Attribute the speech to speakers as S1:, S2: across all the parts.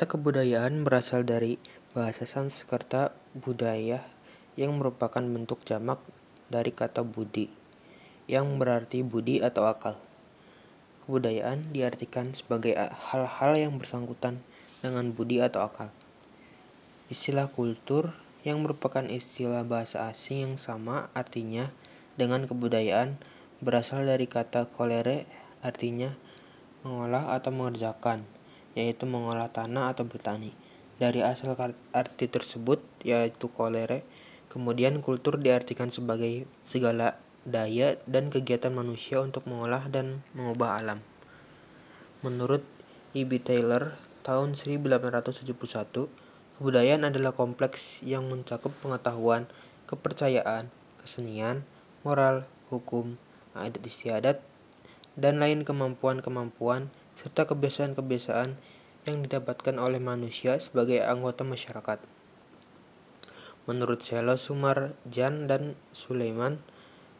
S1: Kata kebudayaan berasal dari bahasa Sanskerta budaya yang merupakan bentuk jamak dari kata budi yang berarti budi atau akal. Kebudayaan diartikan sebagai hal-hal yang bersangkutan dengan budi atau akal. Istilah kultur yang merupakan istilah bahasa asing yang sama artinya dengan kebudayaan berasal dari kata kolere artinya mengolah atau mengerjakan yaitu mengolah tanah atau bertani. Dari asal arti tersebut, yaitu kolere, kemudian kultur diartikan sebagai segala daya dan kegiatan manusia untuk mengolah dan mengubah alam. Menurut E.B. Taylor, tahun 1871, kebudayaan adalah kompleks yang mencakup pengetahuan, kepercayaan, kesenian, moral, hukum, adat istiadat, dan lain kemampuan-kemampuan serta kebiasaan-kebiasaan yang didapatkan oleh manusia sebagai anggota masyarakat. Menurut Selo Sumar Jan dan Sulaiman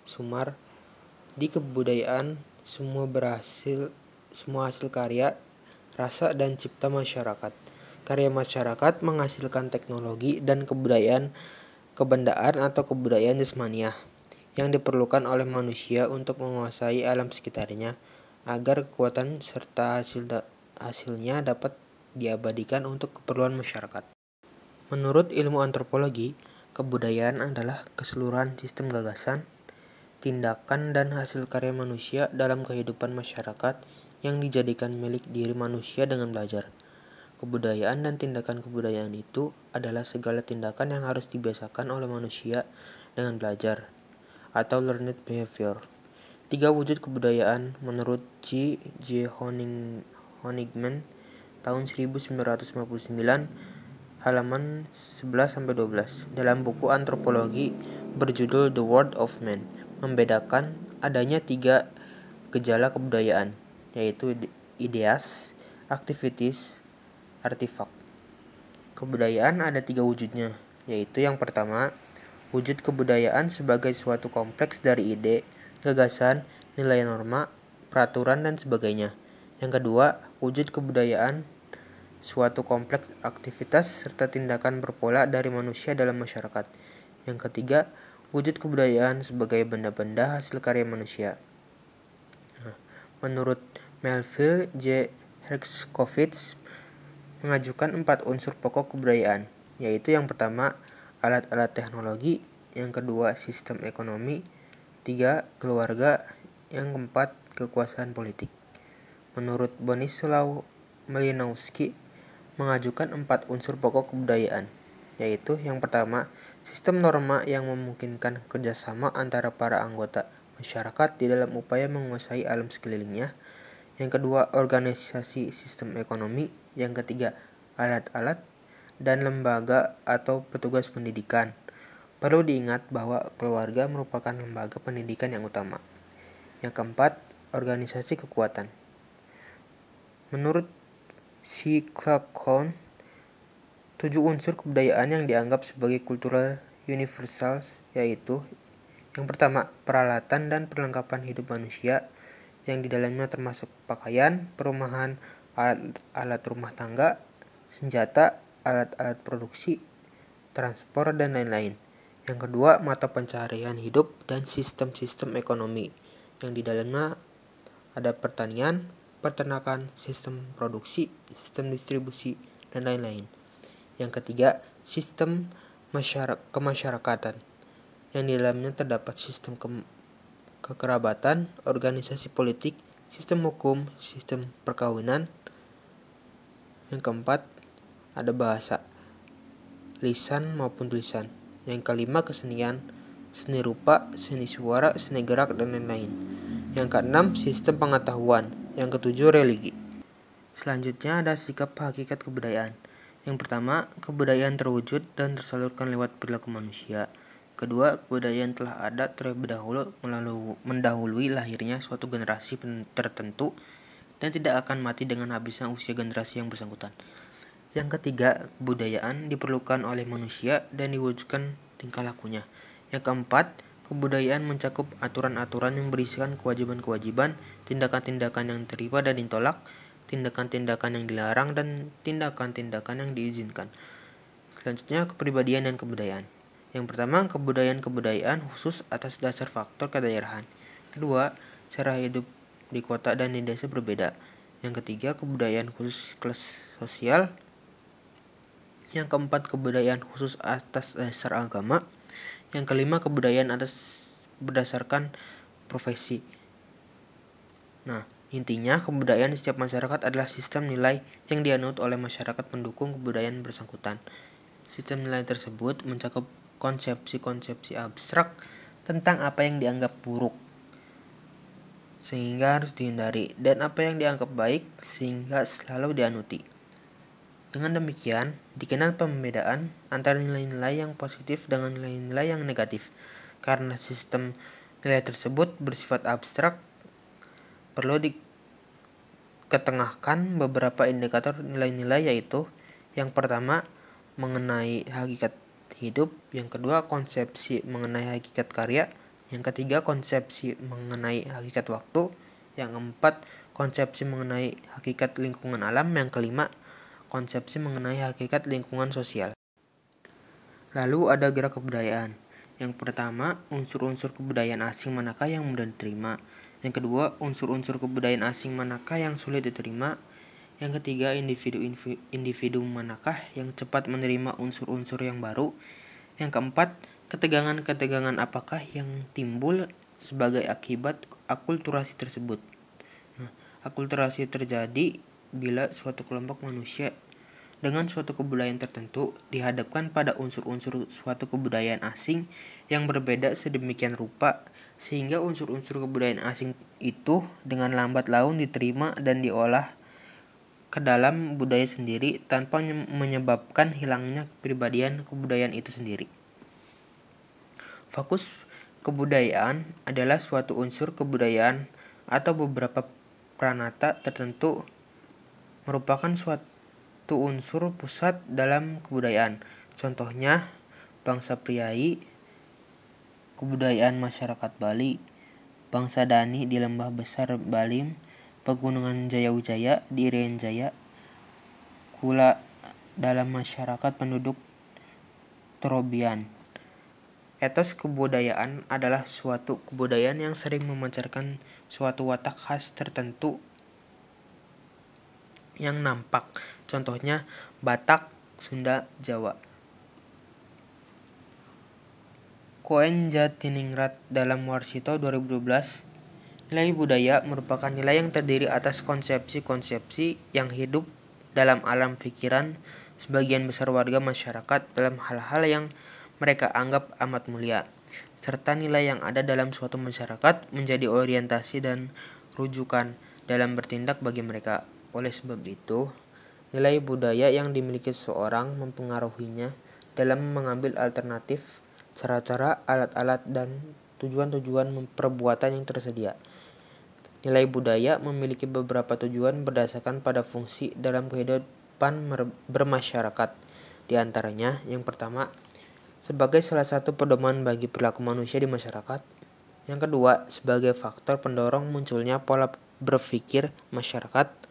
S1: Sumar, di kebudayaan semua berhasil semua hasil karya, rasa dan cipta masyarakat. Karya masyarakat menghasilkan teknologi dan kebudayaan kebendaan atau kebudayaan jasmaniah yang diperlukan oleh manusia untuk menguasai alam sekitarnya agar kekuatan serta hasil da hasilnya dapat diabadikan untuk keperluan masyarakat. Menurut ilmu antropologi, kebudayaan adalah keseluruhan sistem gagasan, tindakan, dan hasil karya manusia dalam kehidupan masyarakat yang dijadikan milik diri manusia dengan belajar. Kebudayaan dan tindakan kebudayaan itu adalah segala tindakan yang harus dibiasakan oleh manusia dengan belajar atau learned behavior. Tiga wujud kebudayaan menurut G. J. Honigman tahun 1959 halaman 11 12 dalam buku antropologi berjudul The World of Man membedakan adanya tiga gejala kebudayaan yaitu ideas, activities, artefak. Kebudayaan ada tiga wujudnya, yaitu yang pertama, wujud kebudayaan sebagai suatu kompleks dari ide, gagasan, nilai norma, peraturan, dan sebagainya. Yang kedua, wujud kebudayaan suatu kompleks aktivitas serta tindakan berpola dari manusia dalam masyarakat. Yang ketiga, wujud kebudayaan sebagai benda-benda hasil karya manusia. Nah, menurut Melville J. Herskovitz mengajukan empat unsur pokok kebudayaan, yaitu yang pertama alat-alat teknologi, yang kedua sistem ekonomi, Tiga, keluarga. Yang keempat, kekuasaan politik. Menurut Bonislaw Melinowski, mengajukan empat unsur pokok kebudayaan, yaitu yang pertama, sistem norma yang memungkinkan kerjasama antara para anggota masyarakat di dalam upaya menguasai alam sekelilingnya. Yang kedua, organisasi sistem ekonomi. Yang ketiga, alat-alat dan lembaga atau petugas pendidikan. Perlu diingat bahwa keluarga merupakan lembaga pendidikan yang utama. Yang keempat, organisasi kekuatan. Menurut Si Clarkon, tujuh unsur kebudayaan yang dianggap sebagai kultural universal yaitu yang pertama, peralatan dan perlengkapan hidup manusia yang di dalamnya termasuk pakaian, perumahan, alat, alat rumah tangga, senjata, alat-alat produksi, transport, dan lain-lain. Yang kedua, mata pencarian hidup dan sistem-sistem ekonomi yang di dalamnya ada pertanian, peternakan, sistem produksi, sistem distribusi, dan lain-lain. Yang ketiga, sistem kemasyarakatan yang di dalamnya terdapat sistem ke kekerabatan, organisasi politik, sistem hukum, sistem perkawinan. Yang keempat, ada bahasa, lisan maupun tulisan. Yang kelima kesenian, seni rupa, seni suara, seni gerak, dan lain-lain. Yang keenam sistem pengetahuan. Yang ketujuh religi. Selanjutnya ada sikap hakikat kebudayaan. Yang pertama, kebudayaan terwujud dan tersalurkan lewat perilaku manusia. Kedua, kebudayaan telah ada terlebih dahulu melalui mendahului lahirnya suatu generasi tertentu dan tidak akan mati dengan habisnya usia generasi yang bersangkutan. Yang ketiga, kebudayaan diperlukan oleh manusia dan diwujudkan tingkah lakunya. Yang keempat, kebudayaan mencakup aturan-aturan yang berisikan kewajiban-kewajiban, tindakan-tindakan yang terima dan ditolak, tindakan-tindakan yang dilarang, dan tindakan-tindakan yang diizinkan. Selanjutnya, kepribadian dan kebudayaan. Yang pertama, kebudayaan-kebudayaan khusus atas dasar faktor kedaerahan. Kedua, cara hidup di kota dan di desa berbeda. Yang ketiga, kebudayaan khusus kelas sosial yang keempat kebudayaan khusus atas dasar agama, yang kelima kebudayaan atas berdasarkan profesi. Nah, intinya kebudayaan setiap masyarakat adalah sistem nilai yang dianut oleh masyarakat pendukung kebudayaan bersangkutan. Sistem nilai tersebut mencakup konsepsi-konsepsi abstrak tentang apa yang dianggap buruk sehingga harus dihindari dan apa yang dianggap baik sehingga selalu dianuti. Dengan demikian, dikenal pembedaan antara nilai-nilai yang positif dengan nilai-nilai yang negatif. Karena sistem nilai tersebut bersifat abstrak, perlu diketengahkan beberapa indikator nilai-nilai yaitu yang pertama mengenai hakikat hidup, yang kedua konsepsi mengenai hakikat karya, yang ketiga konsepsi mengenai hakikat waktu, yang keempat konsepsi mengenai hakikat lingkungan alam, yang kelima konsepsi mengenai hakikat lingkungan sosial. Lalu ada gerak kebudayaan. Yang pertama, unsur-unsur kebudayaan asing manakah yang mudah diterima? Yang kedua, unsur-unsur kebudayaan asing manakah yang sulit diterima? Yang ketiga, individu-individu manakah yang cepat menerima unsur-unsur yang baru? Yang keempat, ketegangan-ketegangan apakah yang timbul sebagai akibat akulturasi tersebut? Nah, akulturasi terjadi bila suatu kelompok manusia dengan suatu kebudayaan tertentu dihadapkan pada unsur-unsur suatu kebudayaan asing yang berbeda sedemikian rupa sehingga unsur-unsur kebudayaan asing itu dengan lambat laun diterima dan diolah ke dalam budaya sendiri tanpa menyebabkan hilangnya kepribadian kebudayaan itu sendiri. Fokus kebudayaan adalah suatu unsur kebudayaan atau beberapa pranata tertentu merupakan suatu unsur pusat dalam kebudayaan. Contohnya, bangsa Priai, kebudayaan masyarakat Bali, bangsa Dani di Lembah Besar Balim, Pegunungan Jayawijaya di Irian Jaya, Kula dalam masyarakat penduduk Trobian. Etos kebudayaan adalah suatu kebudayaan yang sering memancarkan suatu watak khas tertentu yang nampak. Contohnya Batak, Sunda, Jawa. Koen Jatiningrat dalam Warsito 2012 Nilai budaya merupakan nilai yang terdiri atas konsepsi-konsepsi yang hidup dalam alam pikiran sebagian besar warga masyarakat dalam hal-hal yang mereka anggap amat mulia, serta nilai yang ada dalam suatu masyarakat menjadi orientasi dan rujukan dalam bertindak bagi mereka. Oleh sebab itu, nilai budaya yang dimiliki seseorang mempengaruhinya dalam mengambil alternatif, cara-cara, alat-alat, dan tujuan-tujuan perbuatan yang tersedia. Nilai budaya memiliki beberapa tujuan berdasarkan pada fungsi dalam kehidupan bermasyarakat. Di antaranya, yang pertama, sebagai salah satu pedoman bagi perilaku manusia di masyarakat. Yang kedua, sebagai faktor pendorong munculnya pola berpikir masyarakat.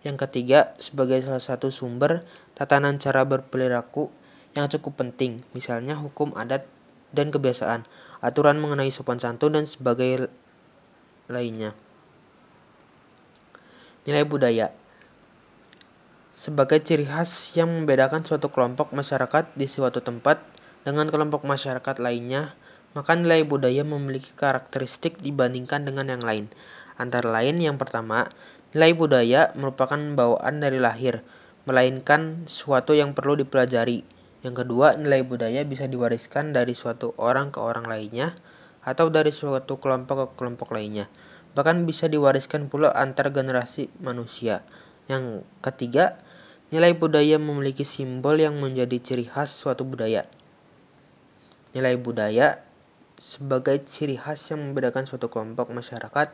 S1: Yang ketiga, sebagai salah satu sumber tatanan cara berperilaku yang cukup penting, misalnya hukum adat dan kebiasaan, aturan mengenai sopan santun dan sebagai lainnya. Nilai budaya sebagai ciri khas yang membedakan suatu kelompok masyarakat di suatu tempat dengan kelompok masyarakat lainnya, maka nilai budaya memiliki karakteristik dibandingkan dengan yang lain. Antara lain yang pertama, Nilai budaya merupakan bawaan dari lahir, melainkan suatu yang perlu dipelajari. Yang kedua, nilai budaya bisa diwariskan dari suatu orang ke orang lainnya atau dari suatu kelompok ke kelompok lainnya. Bahkan bisa diwariskan pula antar generasi manusia. Yang ketiga, nilai budaya memiliki simbol yang menjadi ciri khas suatu budaya. Nilai budaya sebagai ciri khas yang membedakan suatu kelompok masyarakat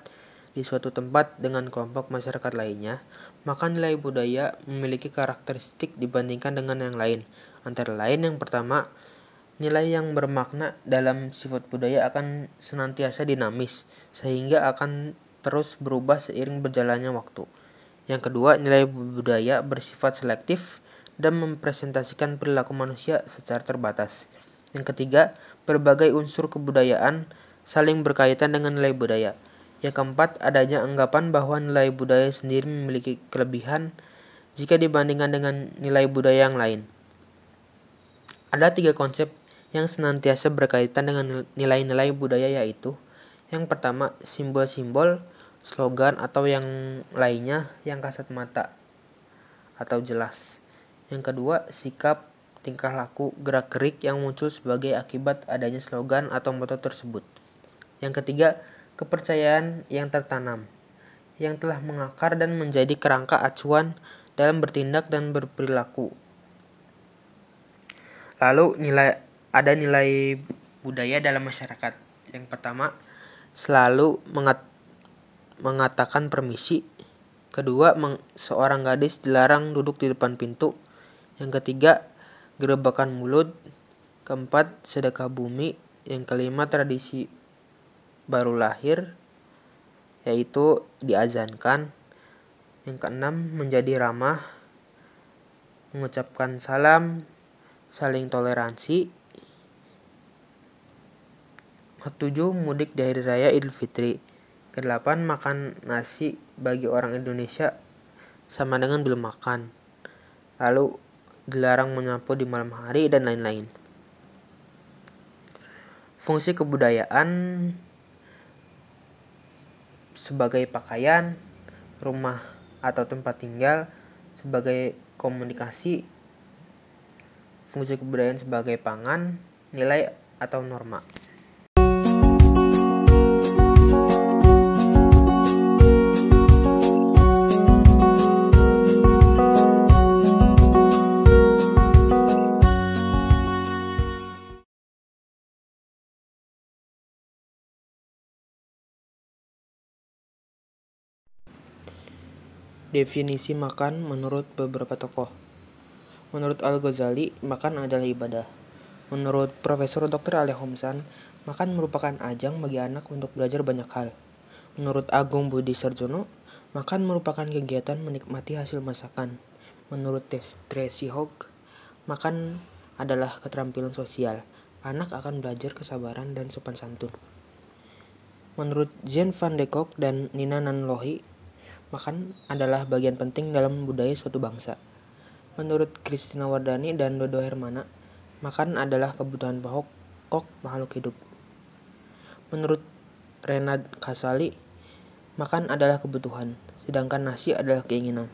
S1: di suatu tempat dengan kelompok masyarakat lainnya, maka nilai budaya memiliki karakteristik dibandingkan dengan yang lain. Antara lain yang pertama, nilai yang bermakna dalam sifat budaya akan senantiasa dinamis, sehingga akan terus berubah seiring berjalannya waktu. Yang kedua, nilai budaya bersifat selektif dan mempresentasikan perilaku manusia secara terbatas. Yang ketiga, berbagai unsur kebudayaan saling berkaitan dengan nilai budaya. Yang keempat, adanya anggapan bahwa nilai budaya sendiri memiliki kelebihan jika dibandingkan dengan nilai budaya yang lain. Ada tiga konsep yang senantiasa berkaitan dengan nilai-nilai budaya yaitu yang pertama simbol-simbol, slogan atau yang lainnya yang kasat mata atau jelas. Yang kedua, sikap, tingkah laku, gerak-gerik yang muncul sebagai akibat adanya slogan atau moto tersebut. Yang ketiga, kepercayaan yang tertanam, yang telah mengakar dan menjadi kerangka acuan dalam bertindak dan berperilaku. Lalu nilai ada nilai budaya dalam masyarakat. Yang pertama, selalu mengat, mengatakan permisi. Kedua, meng, seorang gadis dilarang duduk di depan pintu. Yang ketiga, gerobakan mulut. Keempat, sedekah bumi. Yang kelima, tradisi baru lahir yaitu diazankan. Yang keenam, menjadi ramah, mengucapkan salam, saling toleransi. Ketujuh, mudik di hari raya Idul Fitri. Kedelapan, makan nasi bagi orang Indonesia sama dengan belum makan. Lalu dilarang menyapu di malam hari dan lain-lain. Fungsi kebudayaan sebagai pakaian, rumah atau tempat tinggal, sebagai komunikasi, fungsi kebudayaan sebagai pangan, nilai atau norma. Definisi makan menurut beberapa tokoh. Menurut Al-Ghazali, makan adalah ibadah. Menurut Profesor Dr. Ali Homsan, makan merupakan ajang bagi anak untuk belajar banyak hal. Menurut Agung Budi Sarjono, makan merupakan kegiatan menikmati hasil masakan. Menurut Tracy Hogg, makan adalah keterampilan sosial. Anak akan belajar kesabaran dan sopan santun. Menurut Jean Van de Kock dan Nina Nanlohi, Makan adalah bagian penting dalam budaya suatu bangsa. Menurut Kristina Wardani dan Dodo Hermana, makan adalah kebutuhan pokok makhluk hidup. Menurut Renat Kasali, makan adalah kebutuhan, sedangkan nasi adalah keinginan.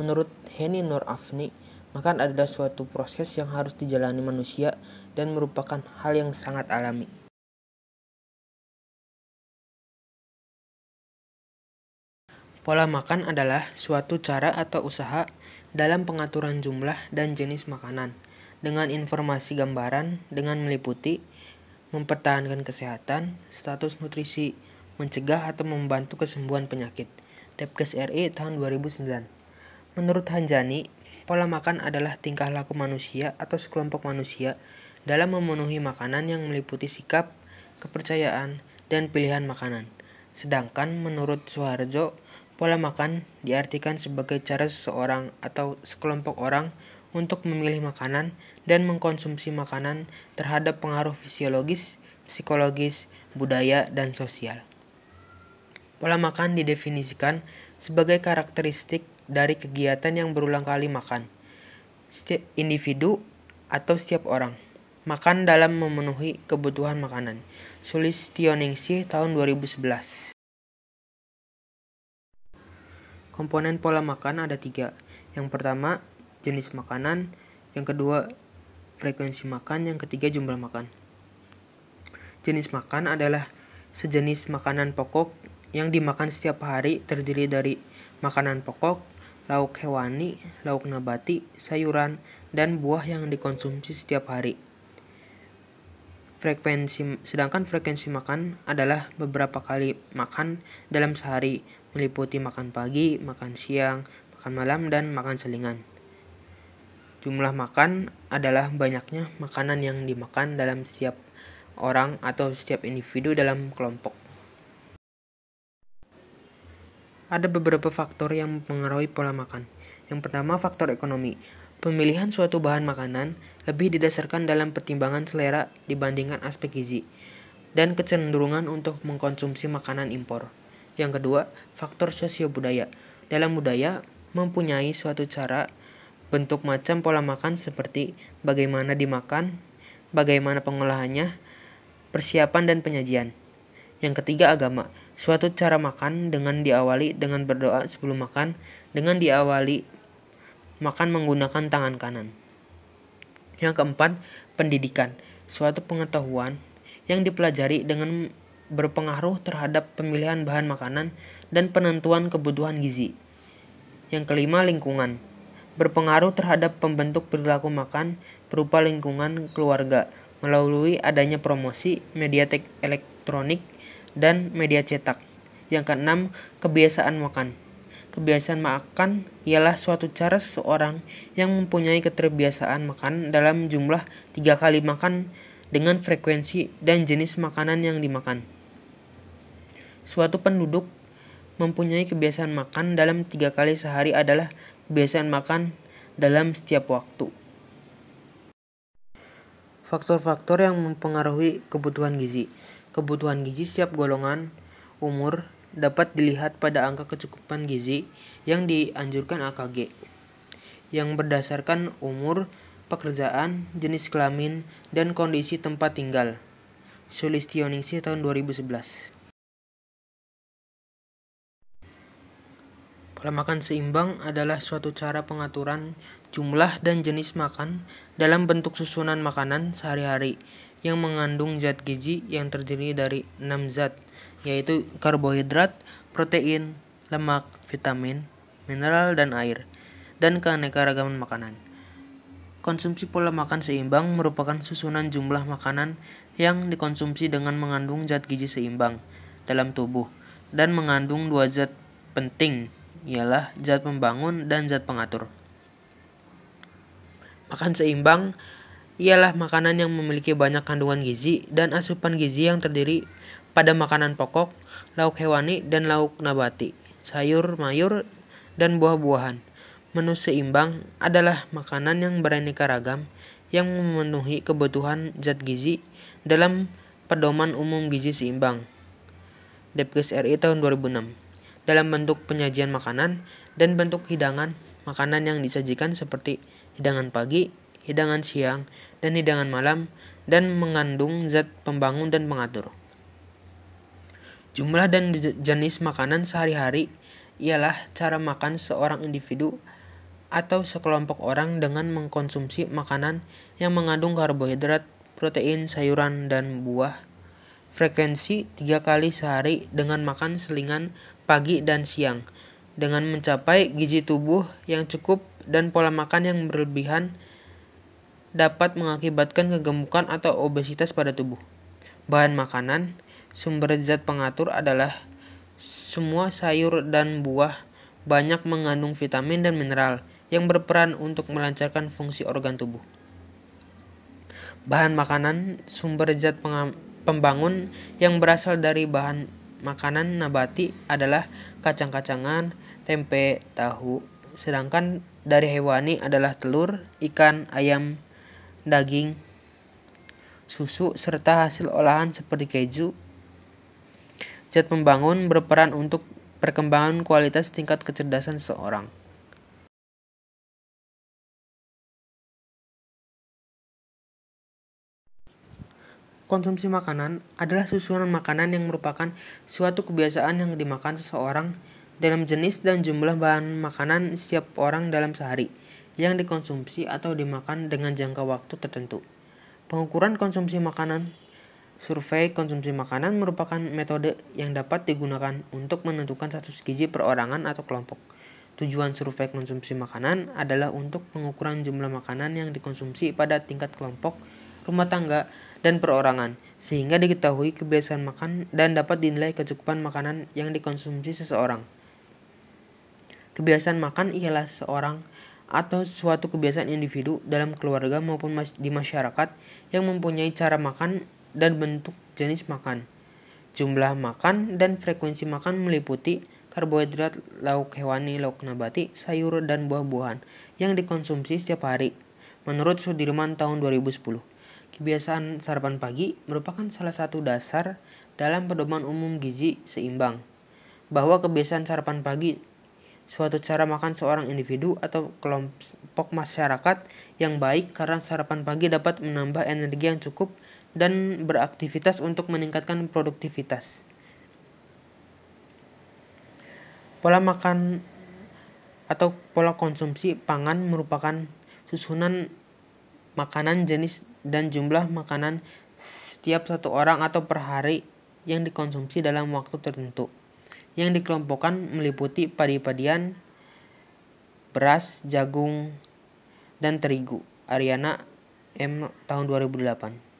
S1: Menurut Heni Nur Afni, makan adalah suatu proses yang harus dijalani manusia dan merupakan hal yang sangat alami. Pola makan adalah suatu cara atau usaha dalam pengaturan jumlah dan jenis makanan dengan informasi gambaran dengan meliputi mempertahankan kesehatan, status nutrisi, mencegah atau membantu kesembuhan penyakit. Depkes RI tahun 2009. Menurut Hanjani, pola makan adalah tingkah laku manusia atau sekelompok manusia dalam memenuhi makanan yang meliputi sikap, kepercayaan, dan pilihan makanan. Sedangkan menurut Soeharjo, Pola makan diartikan sebagai cara seseorang atau sekelompok orang untuk memilih makanan dan mengkonsumsi makanan terhadap pengaruh fisiologis, psikologis, budaya, dan sosial. Pola makan didefinisikan sebagai karakteristik dari kegiatan yang berulang kali makan. Setiap individu atau setiap orang makan dalam memenuhi kebutuhan makanan. Sulis tahun 2011. Komponen pola makan ada tiga. Yang pertama, jenis makanan. Yang kedua, frekuensi makan. Yang ketiga, jumlah makan. Jenis makan adalah sejenis makanan pokok yang dimakan setiap hari terdiri dari makanan pokok, lauk hewani, lauk nabati, sayuran, dan buah yang dikonsumsi setiap hari. Frekuensi sedangkan frekuensi makan adalah beberapa kali makan dalam sehari meliputi makan pagi, makan siang, makan malam, dan makan selingan. Jumlah makan adalah banyaknya makanan yang dimakan dalam setiap orang atau setiap individu dalam kelompok. Ada beberapa faktor yang mempengaruhi pola makan. Yang pertama, faktor ekonomi. Pemilihan suatu bahan makanan lebih didasarkan dalam pertimbangan selera dibandingkan aspek gizi dan kecenderungan untuk mengkonsumsi makanan impor. Yang kedua, faktor sosio budaya Dalam budaya mempunyai suatu cara bentuk macam pola makan seperti bagaimana dimakan, bagaimana pengolahannya, persiapan dan penyajian. Yang ketiga, agama. Suatu cara makan dengan diawali dengan berdoa sebelum makan, dengan diawali makan menggunakan tangan kanan. Yang keempat, pendidikan. Suatu pengetahuan yang dipelajari dengan berpengaruh terhadap pemilihan bahan makanan dan penentuan kebutuhan gizi. Yang kelima, lingkungan. Berpengaruh terhadap pembentuk perilaku makan berupa lingkungan keluarga melalui adanya promosi, media elektronik, dan media cetak. Yang keenam, kebiasaan makan. Kebiasaan makan ialah suatu cara seseorang yang mempunyai keterbiasaan makan dalam jumlah tiga kali makan dengan frekuensi dan jenis makanan yang dimakan. Suatu penduduk mempunyai kebiasaan makan dalam tiga kali sehari adalah kebiasaan makan dalam setiap waktu. Faktor-faktor yang mempengaruhi kebutuhan gizi. Kebutuhan gizi setiap golongan umur dapat dilihat pada angka kecukupan gizi yang dianjurkan AKG yang berdasarkan umur, pekerjaan, jenis kelamin, dan kondisi tempat tinggal. Sulitioningsi tahun 2011. Pola Makan seimbang adalah suatu cara pengaturan jumlah dan jenis makan dalam bentuk susunan makanan sehari-hari yang mengandung zat gizi yang terdiri dari 6 zat yaitu karbohidrat, protein, lemak, vitamin, mineral, dan air, dan keanekaragaman makanan. Konsumsi pola makan seimbang merupakan susunan jumlah makanan yang dikonsumsi dengan mengandung zat gizi seimbang dalam tubuh dan mengandung dua zat penting ialah zat pembangun dan zat pengatur. Makan seimbang ialah makanan yang memiliki banyak kandungan gizi dan asupan gizi yang terdiri pada makanan pokok, lauk hewani dan lauk nabati, sayur, mayur, dan buah-buahan. Menu seimbang adalah makanan yang beraneka ragam yang memenuhi kebutuhan zat gizi dalam Pedoman Umum Gizi Seimbang. Depkes RI tahun 2006 dalam bentuk penyajian makanan dan bentuk hidangan makanan yang disajikan seperti hidangan pagi, hidangan siang, dan hidangan malam dan mengandung zat pembangun dan pengatur. Jumlah dan jenis makanan sehari-hari ialah cara makan seorang individu atau sekelompok orang dengan mengkonsumsi makanan yang mengandung karbohidrat, protein, sayuran, dan buah frekuensi tiga kali sehari dengan makan selingan pagi dan siang. Dengan mencapai gizi tubuh yang cukup dan pola makan yang berlebihan dapat mengakibatkan kegemukan atau obesitas pada tubuh. Bahan makanan, sumber zat pengatur adalah semua sayur dan buah banyak mengandung vitamin dan mineral yang berperan untuk melancarkan fungsi organ tubuh. Bahan makanan, sumber zat pembangun yang berasal dari bahan makanan nabati adalah kacang-kacangan, tempe, tahu. Sedangkan dari hewani adalah telur, ikan, ayam, daging, susu, serta hasil olahan seperti keju. Zat pembangun berperan untuk perkembangan kualitas tingkat kecerdasan seorang. konsumsi makanan adalah susunan makanan yang merupakan suatu kebiasaan yang dimakan seseorang dalam jenis dan jumlah bahan makanan setiap orang dalam sehari yang dikonsumsi atau dimakan dengan jangka waktu tertentu. Pengukuran konsumsi makanan Survei konsumsi makanan merupakan metode yang dapat digunakan untuk menentukan status gizi perorangan atau kelompok. Tujuan survei konsumsi makanan adalah untuk pengukuran jumlah makanan yang dikonsumsi pada tingkat kelompok, rumah tangga, dan perorangan, sehingga diketahui kebiasaan makan dan dapat dinilai kecukupan makanan yang dikonsumsi seseorang. Kebiasaan makan ialah seseorang atau suatu kebiasaan individu dalam keluarga maupun mas di masyarakat yang mempunyai cara makan dan bentuk jenis makan. Jumlah makan dan frekuensi makan meliputi karbohidrat, lauk hewani, lauk nabati, sayur, dan buah-buahan yang dikonsumsi setiap hari. Menurut Sudirman tahun 2010. Kebiasaan sarapan pagi merupakan salah satu dasar dalam pedoman umum gizi seimbang, bahwa kebiasaan sarapan pagi suatu cara makan seorang individu atau kelompok masyarakat yang baik karena sarapan pagi dapat menambah energi yang cukup dan beraktivitas untuk meningkatkan produktivitas. Pola makan atau pola konsumsi pangan merupakan susunan makanan jenis dan jumlah makanan setiap satu orang atau per hari yang dikonsumsi dalam waktu tertentu. Yang dikelompokkan meliputi padi-padian, beras, jagung, dan terigu. Ariana M tahun 2008.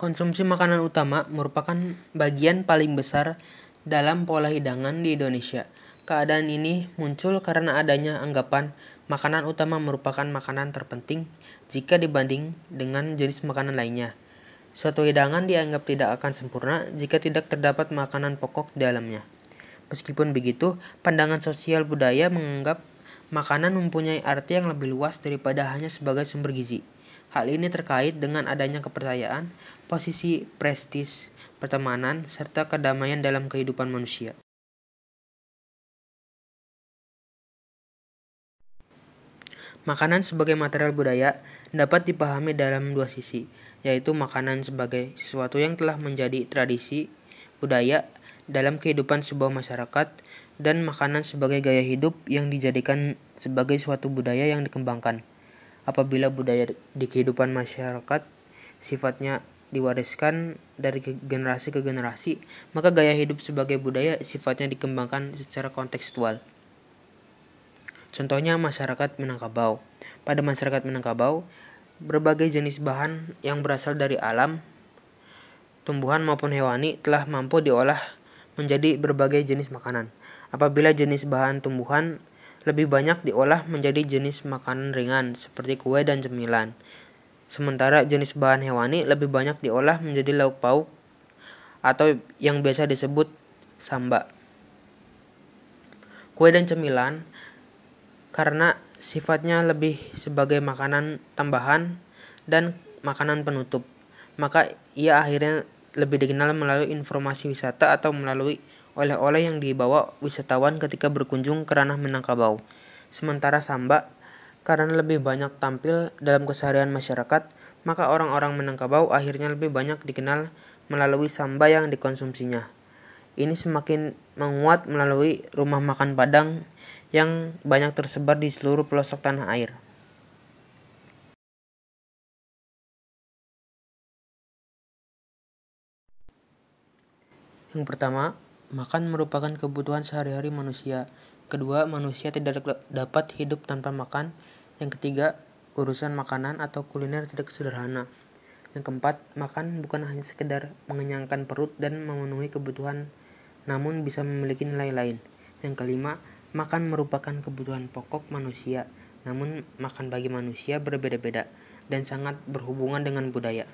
S1: Konsumsi makanan utama merupakan bagian paling besar dalam pola hidangan di Indonesia. Keadaan ini muncul karena adanya anggapan Makanan utama merupakan makanan terpenting jika dibanding dengan jenis makanan lainnya. Suatu hidangan dianggap tidak akan sempurna jika tidak terdapat makanan pokok di dalamnya. Meskipun begitu, pandangan sosial budaya menganggap makanan mempunyai arti yang lebih luas daripada hanya sebagai sumber gizi. Hal ini terkait dengan adanya kepercayaan, posisi prestis, pertemanan, serta kedamaian dalam kehidupan manusia. Makanan sebagai material budaya dapat dipahami dalam dua sisi, yaitu makanan sebagai sesuatu yang telah menjadi tradisi budaya dalam kehidupan sebuah masyarakat dan makanan sebagai gaya hidup yang dijadikan sebagai suatu budaya yang dikembangkan. Apabila budaya di kehidupan masyarakat sifatnya diwariskan dari generasi ke generasi, maka gaya hidup sebagai budaya sifatnya dikembangkan secara kontekstual. Contohnya masyarakat Minangkabau. Pada masyarakat Minangkabau, berbagai jenis bahan yang berasal dari alam, tumbuhan maupun hewani telah mampu diolah menjadi berbagai jenis makanan. Apabila jenis bahan tumbuhan lebih banyak diolah menjadi jenis makanan ringan seperti kue dan cemilan. Sementara jenis bahan hewani lebih banyak diolah menjadi lauk pauk atau yang biasa disebut sambak. Kue dan cemilan karena sifatnya lebih sebagai makanan tambahan dan makanan penutup. Maka ia akhirnya lebih dikenal melalui informasi wisata atau melalui oleh-oleh yang dibawa wisatawan ketika berkunjung ke ranah Minangkabau. Sementara Samba karena lebih banyak tampil dalam keseharian masyarakat, maka orang-orang Minangkabau akhirnya lebih banyak dikenal melalui samba yang dikonsumsinya. Ini semakin menguat melalui rumah makan Padang yang banyak tersebar di seluruh pelosok tanah air. Yang pertama, makan merupakan kebutuhan sehari-hari manusia. Kedua, manusia tidak dapat hidup tanpa makan. Yang ketiga, urusan makanan atau kuliner tidak sederhana. Yang keempat, makan bukan hanya sekedar mengenyangkan perut dan memenuhi kebutuhan, namun bisa memiliki nilai lain. Yang kelima, Makan merupakan kebutuhan pokok manusia, namun makan bagi manusia berbeda-beda dan sangat berhubungan dengan budaya.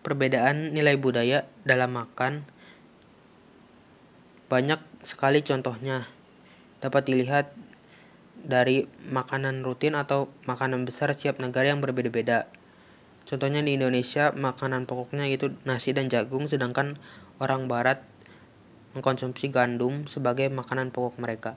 S1: Perbedaan nilai budaya dalam makan banyak sekali contohnya. Dapat dilihat dari makanan rutin atau makanan besar setiap negara yang berbeda-beda. Contohnya di Indonesia, makanan pokoknya itu nasi dan jagung, sedangkan orang barat mengkonsumsi gandum sebagai makanan pokok mereka.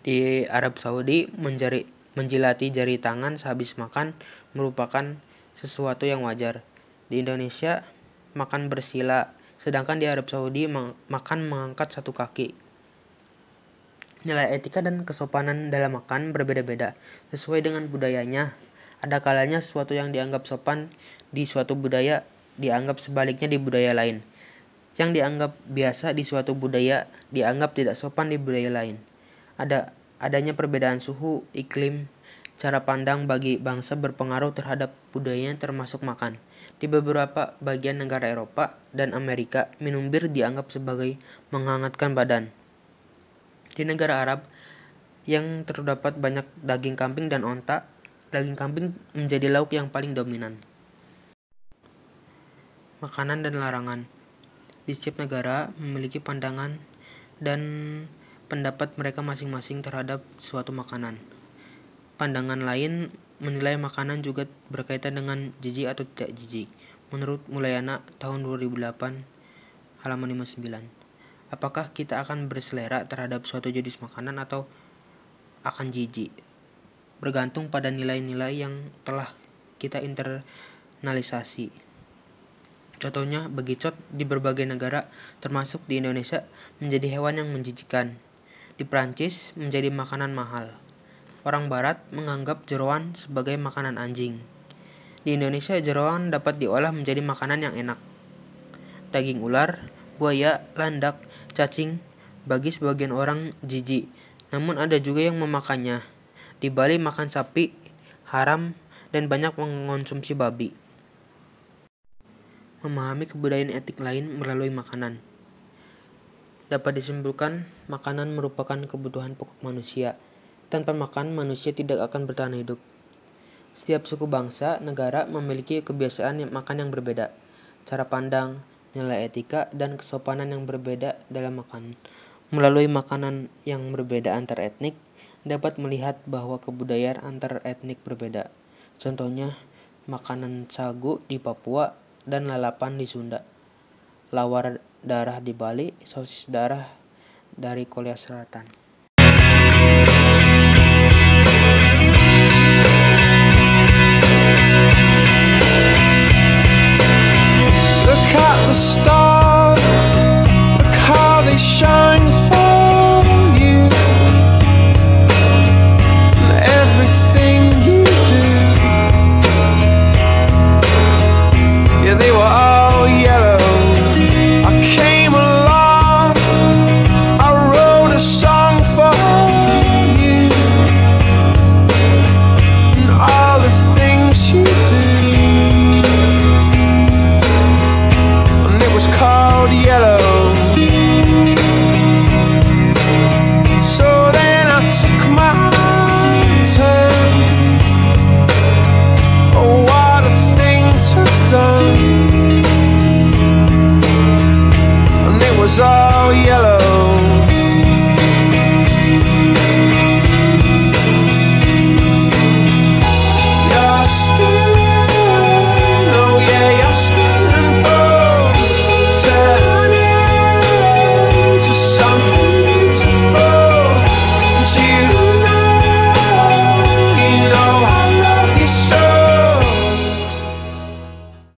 S1: Di Arab Saudi, menjari, menjilati jari tangan sehabis makan merupakan sesuatu yang wajar. Di Indonesia, makan bersila, sedangkan di Arab Saudi makan mengangkat satu kaki. Nilai etika dan kesopanan dalam makan berbeda-beda sesuai dengan budayanya. Ada kalanya sesuatu yang dianggap sopan di suatu budaya dianggap sebaliknya di budaya lain yang dianggap biasa di suatu budaya dianggap tidak sopan di budaya lain. Ada adanya perbedaan suhu, iklim, cara pandang bagi bangsa berpengaruh terhadap budayanya termasuk makan. Di beberapa bagian negara Eropa dan Amerika, minum bir dianggap sebagai menghangatkan badan. Di negara Arab yang terdapat banyak daging kambing dan onta, daging kambing menjadi lauk yang paling dominan. Makanan dan larangan di setiap negara memiliki pandangan dan pendapat mereka masing-masing terhadap suatu makanan. Pandangan lain menilai makanan juga berkaitan dengan jijik atau tidak jijik. Menurut Mulayana tahun 2008 halaman 59. Apakah kita akan berselera terhadap suatu jenis makanan atau akan jijik? Bergantung pada nilai-nilai yang telah kita internalisasi. Contohnya, begicot di berbagai negara, termasuk di Indonesia, menjadi hewan yang menjijikan. Di Prancis, menjadi makanan mahal. Orang barat menganggap jeroan sebagai makanan anjing. Di Indonesia, jeroan dapat diolah menjadi makanan yang enak. Daging ular, buaya, landak, cacing, bagi sebagian orang jijik. Namun ada juga yang memakannya. Di Bali makan sapi, haram, dan banyak mengonsumsi babi memahami kebudayaan etik lain melalui makanan. Dapat disimpulkan, makanan merupakan kebutuhan pokok manusia. Tanpa makan, manusia tidak akan bertahan hidup. Setiap suku bangsa, negara memiliki kebiasaan makan yang berbeda, cara pandang, nilai etika, dan kesopanan yang berbeda dalam makan. Melalui makanan yang berbeda antar etnik, dapat melihat bahwa kebudayaan antar etnik berbeda. Contohnya, makanan sagu di Papua dan lalapan di Sunda, lawar darah di Bali, sosis darah dari Korea Selatan. Look at the stars, look how they shine.